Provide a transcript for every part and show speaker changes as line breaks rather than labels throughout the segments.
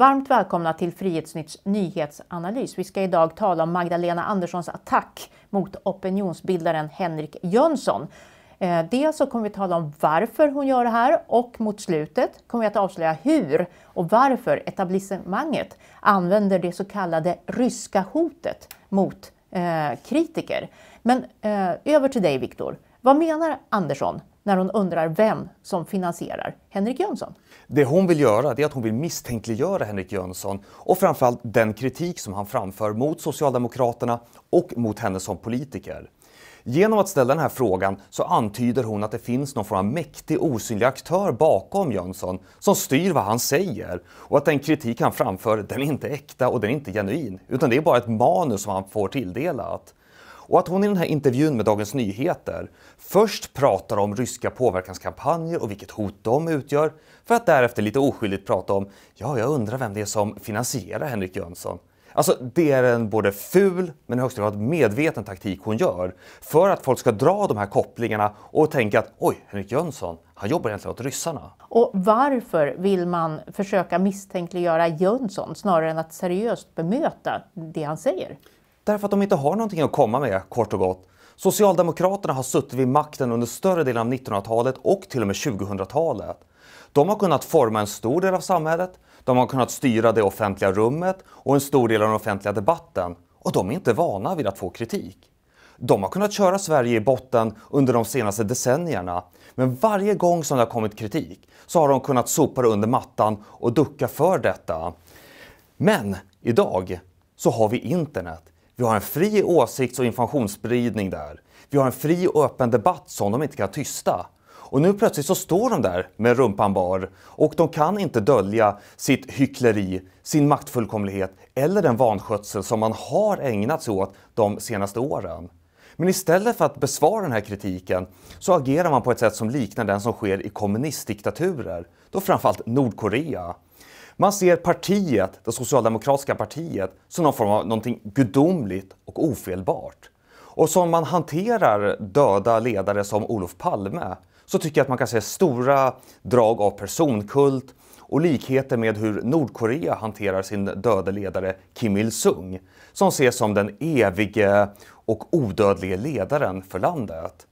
Varmt välkomna till Frihetsnytts nyhetsanalys. Vi ska idag tala om Magdalena Anderssons attack mot opinionsbildaren Henrik Jönsson. Eh, dels så kommer vi tala om varför hon gör det här och mot slutet kommer vi att avslöja hur och varför etablissemanget använder det så kallade ryska hotet mot eh, kritiker. Men eh, över till dig Viktor. Vad menar Andersson när hon undrar vem som finansierar Henrik Jönsson.
Det hon vill göra är att hon vill misstänkliggöra Henrik Jönsson och framförallt den kritik som han framför mot Socialdemokraterna och mot henne som politiker. Genom att ställa den här frågan så antyder hon att det finns någon form av mäktig osynlig aktör bakom Jönsson som styr vad han säger och att den kritik han framför den är inte äkta och den är inte genuin utan det är bara ett manus som han får tilldelat och att hon i den här intervjun med Dagens Nyheter först pratar om ryska påverkanskampanjer och vilket hot de utgör för att därefter lite oskyldigt prata om “ja, jag undrar vem det är som finansierar Henrik Jönsson”. Alltså, det är en både ful men i högsta grad medveten taktik hon gör för att folk ska dra de här kopplingarna och tänka att oj, Henrik Jönsson, han jobbar egentligen åt ryssarna.
Och varför vill man försöka misstänkliggöra Jönsson snarare än att seriöst bemöta det han säger? Därför att de inte har någonting
att komma med, kort och gott. Socialdemokraterna har suttit vid makten under större delen av 1900-talet och till och med 2000-talet. De har kunnat forma en stor del av samhället, de har kunnat styra det offentliga rummet och en stor del av den offentliga debatten. Och de är inte vana vid att få kritik. De har kunnat köra Sverige i botten under de senaste decennierna. Men varje gång som det har kommit kritik så har de kunnat sopa det under mattan och ducka för detta. Men idag så har vi internet. Vi har en fri åsikts och informationsspridning där. Vi har en fri och öppen debatt som de inte kan tysta. Och nu plötsligt så står de där med rumpan bar och de kan inte dölja sitt hyckleri, sin maktfullkomlighet eller den vanskötsel som man har ägnat sig åt de senaste åren. Men istället för att besvara den här kritiken så agerar man på ett sätt som liknar den som sker i kommunistdiktaturer, då framförallt Nordkorea. Man ser partiet, det socialdemokratiska partiet, som någon form av någonting gudomligt och ofelbart. Och som man hanterar döda ledare som Olof Palme så tycker jag att man kan se stora drag av personkult och likheter med hur Nordkorea hanterar sin döde ledare Kim Il-Sung som ses som den evige och odödlige ledaren för landet.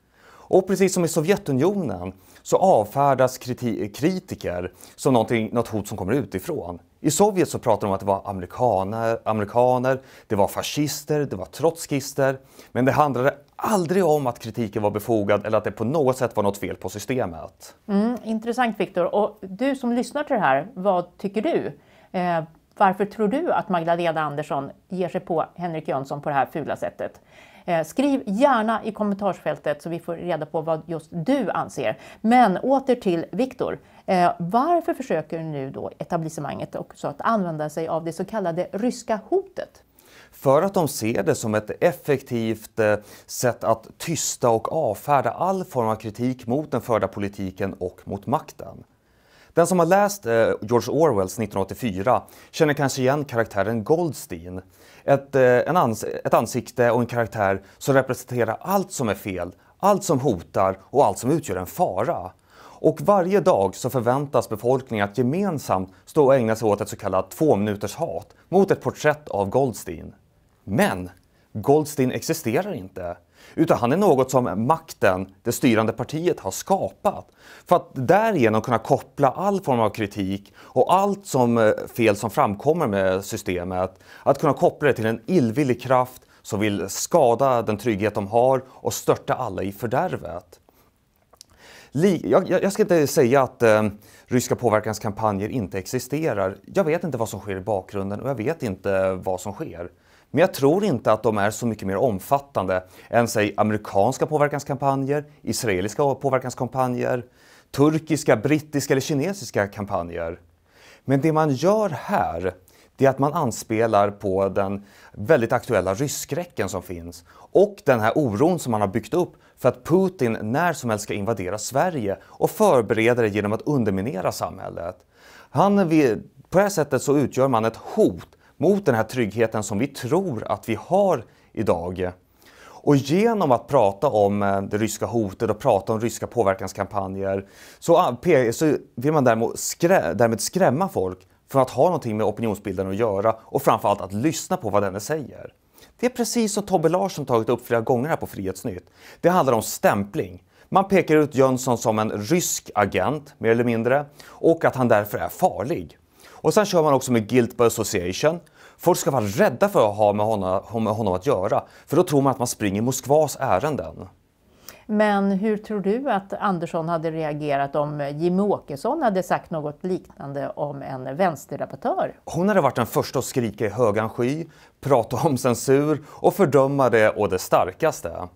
Och precis som i Sovjetunionen så avfärdas kritiker som något hot som kommer utifrån. I Sovjet så pratade de om att det var amerikaner, amerikaner, det var fascister, det var trotskister. Men det handlade aldrig om att kritiken var befogad eller att det på något sätt var något fel på
systemet. Mm, intressant Viktor. Och du som lyssnar till det här, vad tycker du? Eh, varför tror du att Magdalena Andersson ger sig på Henrik Jönsson på det här fula sättet? Eh, skriv gärna i kommentarsfältet så vi får reda på vad just du anser. Men åter till Viktor. Eh, varför försöker nu då etablissemanget också att använda sig av det så kallade ryska hotet?
För att de ser det som ett effektivt eh, sätt att tysta och avfärda all form av kritik mot den förda politiken och mot makten. Den som har läst eh, George Orwells 1984 känner kanske igen karaktären Goldstein. Ett, eh, ans ett ansikte och en karaktär som representerar allt som är fel, allt som hotar och allt som utgör en fara. Och varje dag så förväntas befolkningen att gemensamt stå och ägna sig åt ett så kallat tvåminutershat mot ett porträtt av Goldstein. Men Goldstein existerar inte. Utan han är något som makten, det styrande partiet, har skapat. För att därigenom kunna koppla all form av kritik och allt som eh, fel som framkommer med systemet, att kunna koppla det till en illvillig kraft som vill skada den trygghet de har och störta alla i fördärvet. Jag, ska inte säga att eh, ryska påverkanskampanjer inte existerar. Jag vet inte vad som sker i bakgrunden och jag vet inte vad som sker. Men jag tror inte att de är så mycket mer omfattande än säg amerikanska påverkanskampanjer, israeliska påverkanskampanjer, turkiska, brittiska eller kinesiska kampanjer. Men det man gör här det är att man anspelar på den väldigt aktuella rysskräcken som finns och den här oron som man har byggt upp för att Putin när som helst ska invadera Sverige och förbereder det genom att underminera samhället. Han, på det här sättet så utgör man ett hot mot den här tryggheten som vi tror att vi har idag. Och genom att prata om eh, det ryska hotet och prata om ryska påverkanskampanjer så, ah, vill man därmed skrämma folk från att ha någonting med opinionsbilden att göra och framförallt att lyssna på vad denne säger. Det är precis som Tobbe Larsson tagit upp flera gånger här på Frihetsnytt. Det handlar om stämpling. Man pekar ut Jönsson som en rysk agent, mer eller mindre, och att han därför är farlig. Och sen kör man också med guilt by association. Folk ska vara rädda för att ha med honom, med honom att göra, för då tror man att man springer Moskvas ärenden.
Men hur tror du att Andersson hade reagerat om Jimmie Åkesson hade sagt något liknande om en vänsterrapportör?
Hon hade varit den första att skrika i högan sky, prata om censur och fördöma det och det starkaste.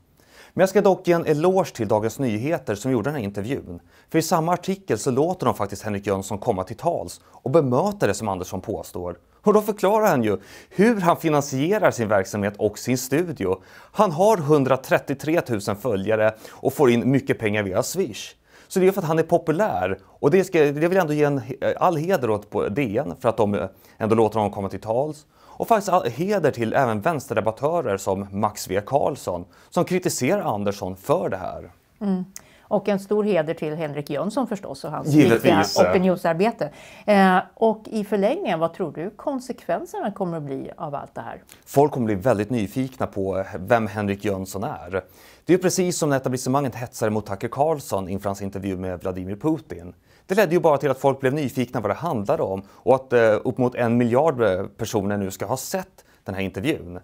Men jag ska dock ge en eloge till Dagens Nyheter som gjorde den här intervjun. För i samma artikel så låter de faktiskt Henrik Jönsson komma till tals och bemöta det som Andersson påstår. Och då förklarar han ju hur han finansierar sin verksamhet och sin studio. Han har 133 000 följare och får in mycket pengar via Swish. Så det är för att han är populär. Och det, ska, det vill jag ändå ge en, all heder åt på DN för att de eh, ändå låter honom komma till tals. Och faktiskt heder till även vänsterdebattörer som Max V Karlsson som kritiserar Andersson för det här.
Mm. Och en stor heder till Henrik Jönsson förstås och hans Givetvis. viktiga opinionsarbete. Eh, och i förlängningen, vad tror du konsekvenserna kommer att bli av allt det här?
Folk kommer bli väldigt nyfikna på vem Henrik Jönsson är. Det är precis som när etablissemanget hetsade mot Tucker Carlson inför hans intervju med Vladimir Putin. Det ledde ju bara till att folk blev nyfikna vad det handlade om och att eh, uppemot en miljard personer nu ska ha sett den här intervjun.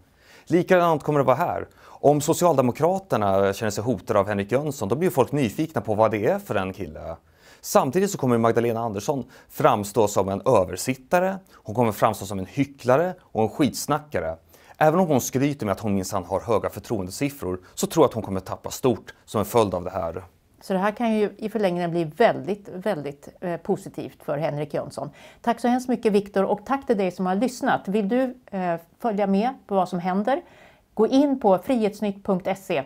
Likadant kommer det vara här. Om Socialdemokraterna känner sig hotade av Henrik Jönsson, då blir folk nyfikna på vad det är för en kille. Samtidigt så kommer Magdalena Andersson framstå som en översittare, hon kommer framstå som en hycklare och en skitsnackare. Även om hon skryter med att hon minsann har höga förtroendesiffror så tror jag att hon kommer tappa stort som en följd av det här.
Så det här kan ju i förlängningen bli väldigt, väldigt eh, positivt för Henrik Jönsson. Tack så hemskt mycket Viktor och tack till dig som har lyssnat. Vill du eh, följa med på vad som händer? Gå in på frihetsnytt.se